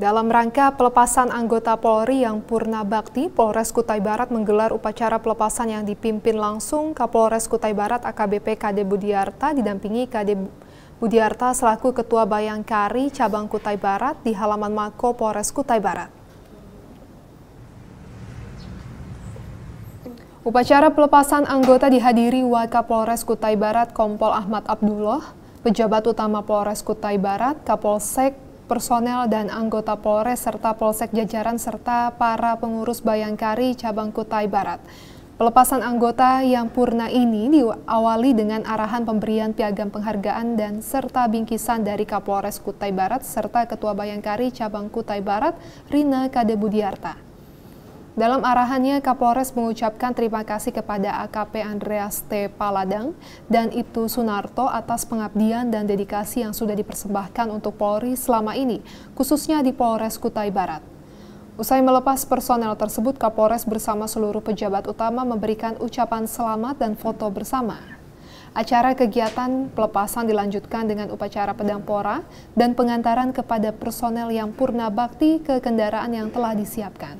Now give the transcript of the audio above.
Dalam rangka pelepasan anggota Polri yang purna bakti, Polres Kutai Barat menggelar upacara pelepasan yang dipimpin langsung Kapolres Kutai Barat AKBP KD Budiarta didampingi KD Budiarta selaku Ketua Bayangkari Cabang Kutai Barat di halaman Mako Polres Kutai Barat. Upacara pelepasan anggota dihadiri Wakapolres Kutai Barat Kompol Ahmad Abdullah, Pejabat Utama Polres Kutai Barat, Kapolsek personel dan anggota Polres serta Polsek Jajaran serta para pengurus Bayangkari Cabang Kutai Barat. Pelepasan anggota yang purna ini diawali dengan arahan pemberian piagam penghargaan dan serta bingkisan dari Kapolres Kutai Barat serta Ketua Bayangkari Cabang Kutai Barat, Rina Kadebudiarta. Dalam arahannya, Kapolres mengucapkan terima kasih kepada AKP Andreas T. Paladang dan Ibtu Sunarto atas pengabdian dan dedikasi yang sudah dipersembahkan untuk Polri selama ini, khususnya di Polres Kutai Barat. Usai melepas personel tersebut, Kapolres bersama seluruh pejabat utama memberikan ucapan selamat dan foto bersama. Acara kegiatan pelepasan dilanjutkan dengan upacara pedang pora dan pengantaran kepada personel yang purna bakti ke kendaraan yang telah disiapkan.